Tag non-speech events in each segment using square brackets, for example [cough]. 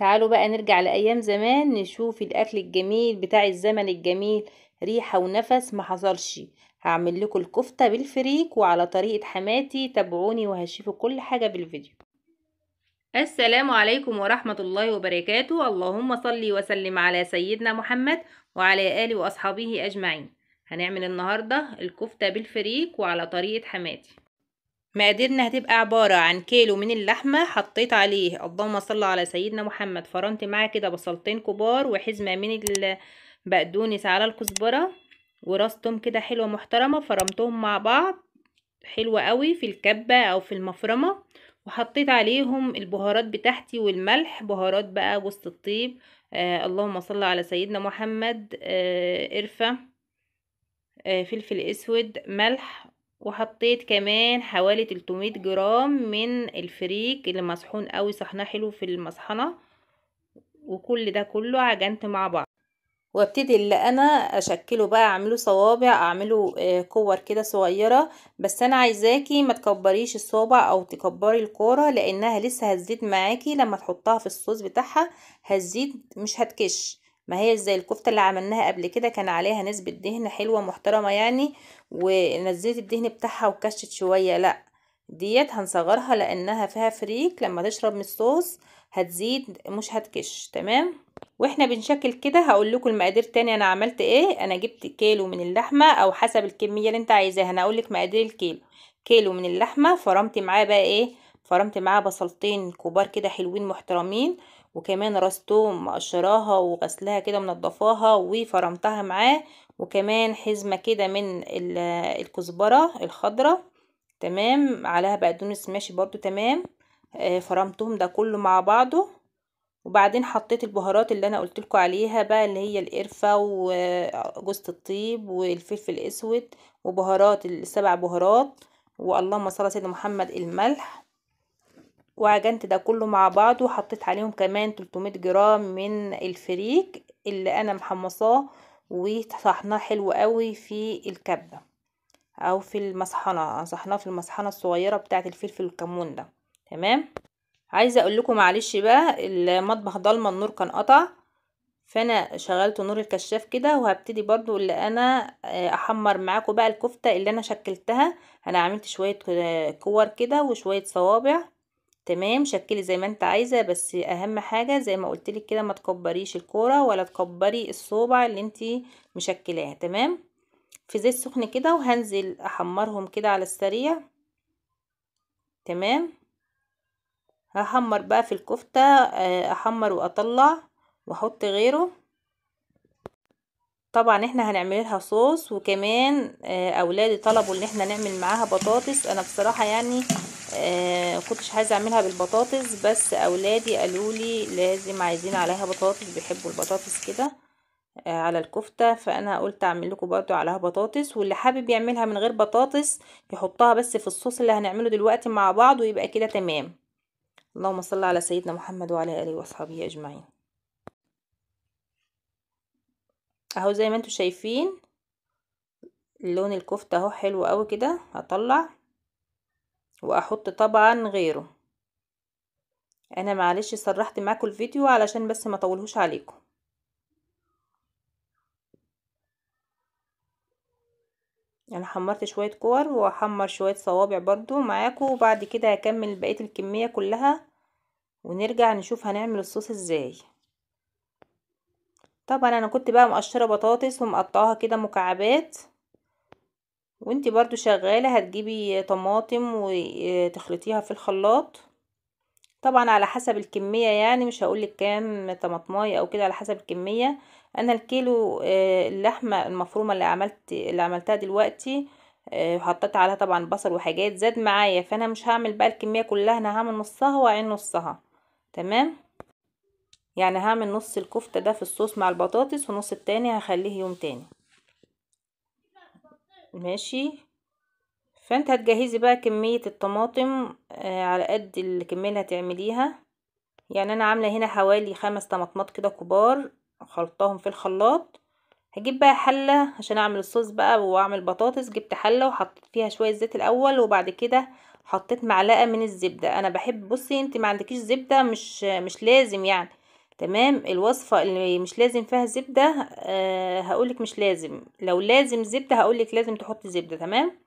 تعالوا بقى نرجع لأيام زمان نشوف الأكل الجميل بتاع الزمن الجميل ريحة ونفس ما حصلش هعمل لكم الكفتة بالفريك وعلى طريقة حماتي تابعوني وهشوفوا كل حاجة بالفيديو السلام عليكم ورحمة الله وبركاته اللهم صلي وسلم على سيدنا محمد وعلى آله وأصحابه أجمعين هنعمل النهاردة الكفتة بالفريك وعلى طريقة حماتي مقاديرنا هتبقى عبارة عن كيلو من اللحمة حطيت عليه اللهم صل على سيدنا محمد فرنت معاه كده بصلتين كبار وحزمة من البقدونس على الكزبرة ورستهم كده حلوة محترمة فرمتهم مع بعض حلوة قوي في الكبة او في المفرمة وحطيت عليهم البهارات بتاعتي والملح بهارات بقى وسط الطيب آه اللهم صل على سيدنا محمد آه قرفة آه فلفل اسود ملح وحطيت كمان حوالي 300 جرام من الفريك اللي مصحون قوي صحناه حلو في المصحنه وكل ده كله عجنت مع بعض وابتدي اللي انا اشكله بقى اعمله صوابع اعمله آه، كور كده صغيره بس انا عايزاكي ما تكبريش الصوابع او تكبري الكوره لانها لسه هتزيد معاكي لما تحطها في الصوص بتاعها هتزيد مش هتكش ما هي زي الكفتة اللي عملناها قبل كده كان عليها نسبة دهن حلوة محترمة يعني ونزلت الدهن بتاعها وكشت شوية لأ ديت هنصغرها لانها فيها فريك لما تشرب من الصوص هتزيد مش هتكش تمام واحنا بنشكل كده هقول لكم المقادير تاني انا عملت ايه انا جبت كيلو من اللحمه او حسب الكميه اللي انت عايزاها انا اقول لك مقادير الكيلو كيلو من اللحمه فرمت معاه بقى ايه فرمت معاه بصلتين كبار كده حلوين محترمين وكمان رستوم مقشراها وغسلها كده منضفاها وفرمتها معاه وكمان حزمه كده من الكزبره الخضراء تمام عليها بقدونس ماشي برضو تمام آه، فرمتهم ده كله مع بعضه وبعدين حطيت البهارات اللي انا قلت عليها بقى اللي هي القرفه وجوز الطيب والفلفل الاسود وبهارات السبع بهارات واللهم صل على سيدنا محمد الملح وعجنت ده كله مع بعض وحطيت عليهم كمان 300 جرام من الفريك اللي انا محمصاه وطحناه حلو قوي في الكبه او في المصحنه صحناه في المصحنه الصغيره بتاعه الفلفل الكمون ده تمام عايزه اقول لكم معلش بقى المطبخ ضلمه النور كان قطع فانا شغلت نور الكشاف كده وهبتدي برضو اللي انا آه، احمر معاكم بقى الكفته اللي انا شكلتها انا عملت شويه آه، كور كده وشويه صوابع تمام شكلي زي ما انت عايزه بس اهم حاجه زي ما قلت لك كده ما تكبريش الكوره ولا تكبري الصوبع اللي انت مشكلاها تمام في زيت سخن كده وهنزل احمرهم كده على السريع تمام هحمر بقى في الكفته آه، احمر واطلع واحط غيره طبعا احنا هنعمل لها صوص وكمان آه، اولادي طلبوا ان احنا نعمل معاها بطاطس انا بصراحه يعني آه، كنتش عايزه اعملها بالبطاطس بس اولادي قالوا لي لازم عايزين عليها بطاطس بيحبوا البطاطس كده آه، على الكفته فانا قلت اعمل لكم برده عليها بطاطس واللي حابب يعملها من غير بطاطس يحطها بس في الصوص اللي هنعمله دلوقتي مع بعض ويبقى كده تمام اللهم صل على سيدنا محمد وعلى اله واصحابه اجمعين اهو زي ما انتم شايفين لون الكفته اهو حلو قوي كده هطلع واحط طبعا غيره انا معلش صرحت معاكم الفيديو علشان بس ما اطولهوش عليكم انا حمرت شوية كور وهحمر شوية صوابع برضو معاكم وبعد كده هكمل بقية الكمية كلها ونرجع نشوف هنعمل الصوص ازاي طبعا انا كنت بقى مقشرة بطاطس ومقطعاها كده مكعبات وانتي برضو شغالة هتجيبي طماطم وتخلطيها في الخلاط طبعا على حسب الكمية يعني مش هقولك كام طماطماية او كده على حسب الكمية انا الكيلو آه، اللحمة المفرومة اللي عملت اللي عملتها دلوقتي وحطيت آه، عليها طبعا بصل وحاجات زاد معايا فانا مش هعمل بقى الكمية كلها انا هعمل نصها وعين نصها تمام يعني هعمل نص الكفتة ده في الصوص مع البطاطس ونص التاني هخليه يوم تاني ماشي فانت هتجهزي بقى كمية الطماطم آه على قد الكمية اللي هتعمليها يعني انا عاملة هنا حوالي خمس طماطمات كده كبار خلطاهم في الخلاط هجيب بقى حلة عشان اعمل الصوص بقى واعمل بطاطس جبت حلة وحطيت فيها شوية زيت الاول وبعد كده حطيت معلقة من الزبدة انا بحب بصي انت ما عندكيش زبدة مش مش لازم يعني تمام الوصفة اللي مش لازم فيها زبدة آه هقولك مش لازم لو لازم زبدة هقولك لازم تحط زبدة تمام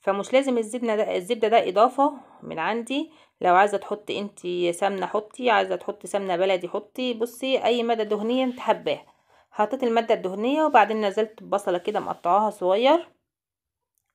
فمش لازم الزبدة ده الزبدة ده إضافة من عندي لو عايزة تحطي انتي سمنة حطي عايزة تحطي سمنة بلدي حطي بصي أي مادة دهنية انت حباها حطيت المادة الدهنية وبعدين نزلت بصله كده مقطعاها صغير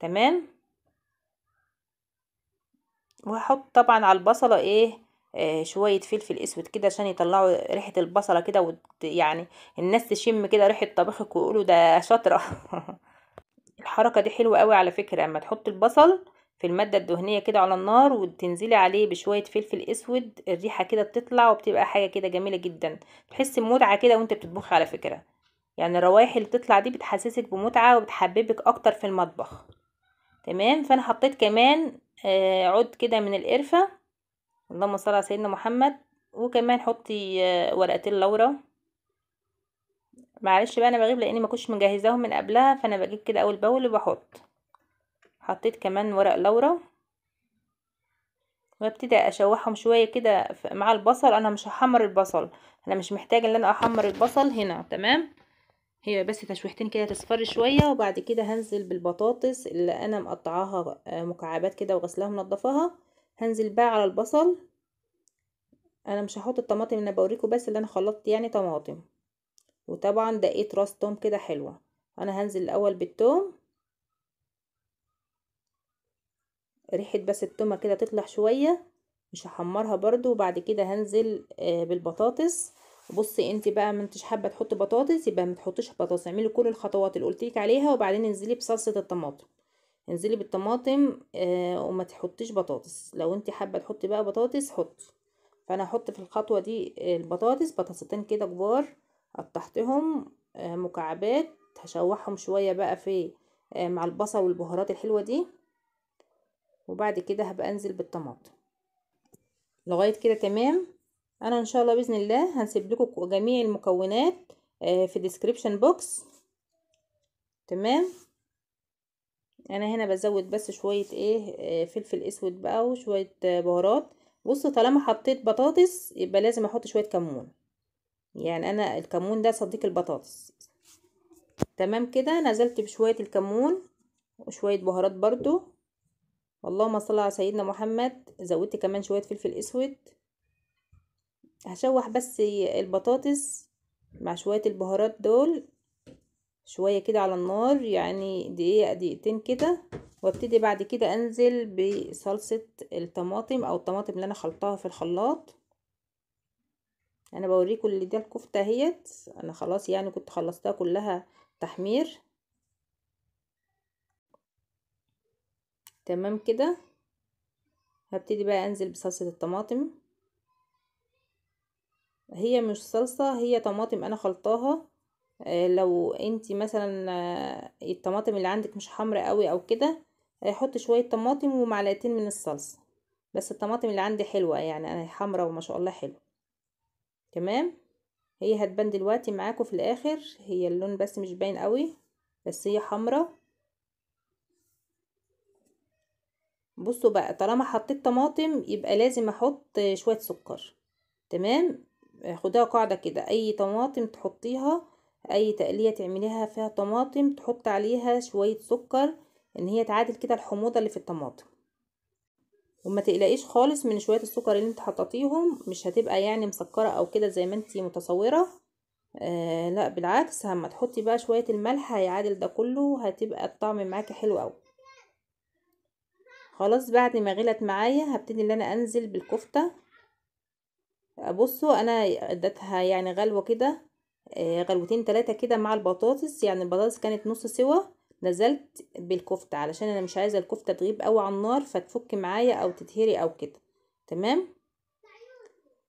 تمام وهحط طبعا على البصلة ايه آه، شويه فلفل اسود كده عشان يطلعوا ريحه البصله كده وت... يعني الناس تشم كده ريحه طبخك ويقولوا ده شاطره [laughs] الحركه دي حلوه قوي على فكره اما تحط البصل في الماده الدهنيه كده على النار وتنزلي عليه بشويه فلفل اسود الريحه كده بتطلع وبتبقى حاجه كده جميله جدا تحسي بمتعه كده وانت بتطبخي على فكره يعني الروايح اللي بتطلع دي بتحسسك بمتعه وبتحببك اكتر في المطبخ تمام فانا حطيت كمان آه، عود كده من القرفه اللهم صل على سيدنا محمد وكمان حطي آه، ورقتين لورا معلش بقى انا بغيب لاني ما كنتش مجهزاهم من قبلها فانا بجيب كده اول باول وبحط حطيت كمان ورق لورا وابتدي اشوحهم شويه كده مع البصل انا مش هحمر البصل انا مش محتاجه ان انا احمر البصل هنا تمام هي بس تشويحتين كده تصفر شويه وبعد كده هنزل بالبطاطس اللي انا مقطعاها آه، مكعبات كده وغسلاها ومنضفاها هنزل بقى على البصل انا مش هحط الطماطم انا بوريكم بس اللي انا خلطت يعني طماطم وطبعا دقيت راس توم كده حلوه انا هنزل الاول بالتوم ريحه بس التومه كده تطلع شويه مش هحمرها برده وبعد كده هنزل آه، بالبطاطس بصي انت بقى ما انتش حابه تحطي بطاطس يبقى ما تحطيش بطاطس اعملي كل الخطوات اللي قلت عليها وبعدين انزلي بصلصه الطماطم انزلي بالطماطم آه وما تحطيش بطاطس لو انت حابه تحطي بقى بطاطس حطي فانا هحط في الخطوه دي البطاطس بطاطستين كده كبار قطعتهم آه مكعبات هشوحهم شويه بقى في آه مع البصل والبهارات الحلوه دي وبعد كده هبقى انزل بالطماطم لغايه كده تمام انا ان شاء الله باذن الله هنسيب لكم جميع المكونات آه، في ديسكريبشن بوكس تمام انا هنا بزود بس شوية ايه آه، فلفل اسود بقى وشوية آه، بهارات بص طالما حطيت بطاطس يبقى لازم احط شوية كمون يعني انا الكمون ده صديق البطاطس تمام كده نزلت بشوية الكمون وشوية بهارات برضو اللهم صل على سيدنا محمد زودت كمان شوية فلفل اسود هشوح بس البطاطس مع شوية البهارات دول شوية كده على النار يعني دقيقة دقيقتين كده وابتدي بعد كده انزل بصلصة الطماطم او الطماطم اللي انا خلطتها في الخلاط انا بوريكم اللي ده الكفتة اهيت انا خلاص يعني كنت خلصتها كلها تحمير تمام كده هبتدي بقى انزل بصلصة الطماطم هي مش صلصة هي طماطم انا خلطاها آه، لو انت مثلا آه، الطماطم اللي عندك مش حمرا قوي او كده آه، حط شويه طماطم ومعلقتين من الصلصه بس الطماطم اللي عندي حلوه يعني انا حمرا وما شاء الله حلو تمام هي هتبان دلوقتي معاكو في الاخر هي اللون بس مش باين قوي بس هي حمرا بصوا بقى طالما حطيت طماطم يبقى لازم احط شويه سكر تمام خدها قاعده كده اي طماطم تحطيها اي تقليه تعمليها فيها طماطم تحط عليها شويه سكر ان هي تعادل كده الحموضه اللي في الطماطم وما تقلقيش خالص من شويه السكر اللي انت حطيتيهم مش هتبقى يعني مسكره او كده زي ما انت متصوره آه لا بالعكس اما تحطي بقى شويه الملح هيعادل ده كله هتبقى الطعم معاكي حلو قوي خلاص بعد ما غلت معايا هبتدي ان انا انزل بالكفته بصوا انا اديتها يعني غلوه كده آه، غلوتين تلاتة كده مع البطاطس يعني البطاطس كانت نص سوا نزلت بالكفتة علشان انا مش عايزة الكفتة تغيب قوي على النار فتفك معايا او تتهري او كده تمام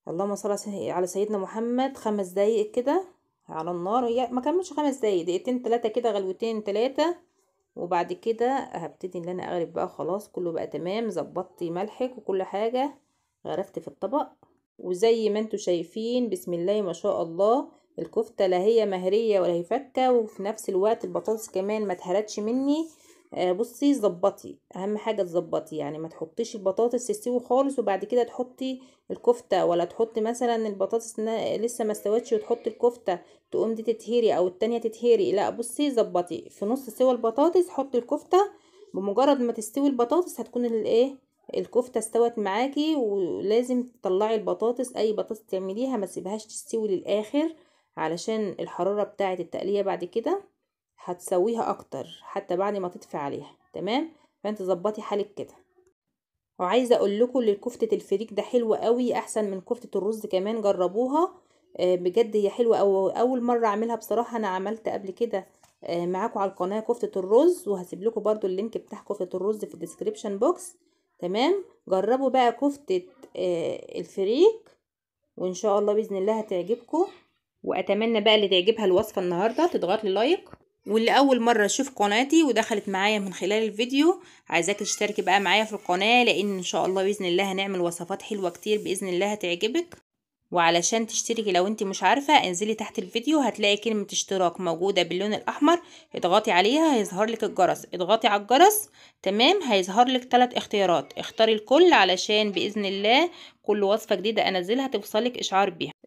اللهم صل على سيدنا محمد خمس دقايق كده على النار هي ما كملش خمس دقايق دقيقتين تلاتة كده غلوتين تلاتة وبعد كده هبتدي ان انا اغرف بقى خلاص كله بقى تمام ظبطت ملحك وكل حاجة غرفت في الطبق وزي ما انتوا شايفين بسم الله ما شاء الله الكفتة لا هي مهرية ولا هي فكة وفي نفس الوقت البطاطس كمان ما تهرتش مني آه بصي ظبطي اهم حاجة تظبطي يعني ما تحطيش البطاطس تستوي خالص وبعد كده تحطي الكفتة ولا تحطي مثلا البطاطس لسه ما استوتش وتحطي الكفتة تقوم دي تتهري او التانية تتهري لا بصي ظبطي في نص سوى البطاطس حطي الكفتة بمجرد ما تستوي البطاطس هتكون الايه الكفته استوت معاكي ولازم تطلعي البطاطس اي بطاطس تعمليها ما تسيبهاش تستوي للاخر علشان الحرارة بتاعة التقلية بعد كده هتسويها اكتر حتى بعد ما تطفي عليها تمام فانت ظبطي حالك كده وعايزه اقول لكم ان كفته الفريك ده حلوه قوي احسن من كفته الرز كمان جربوها آه، بجد هي حلوه أو اول مره اعملها بصراحه انا عملت قبل كده آه، معاكم على القناه كفته الرز وهسيب لكم برده اللينك بتاع كفته الرز في الديسكريبشن بوكس تمام جربوا بقى كفته آه، الفريك وان شاء الله باذن الله هتعجبكم واتمنى بقى اللي تعجبها الوصفه النهارده تضغط لي لايك واللي اول مره تشوف قناتي ودخلت معايا من خلال الفيديو عايزاك تشتركي بقى معايا في القناه لان ان شاء الله باذن الله هنعمل وصفات حلوه كتير باذن الله هتعجبك وعلشان تشتركي لو انت مش عارفه انزلي تحت الفيديو هتلاقي كلمه اشتراك موجوده باللون الاحمر اضغطي عليها هيظهر لك الجرس اضغطي على الجرس تمام هيظهر لك ثلاث اختيارات اختاري الكل علشان باذن الله كل وصفه جديده انزلها توصلك اشعار بيها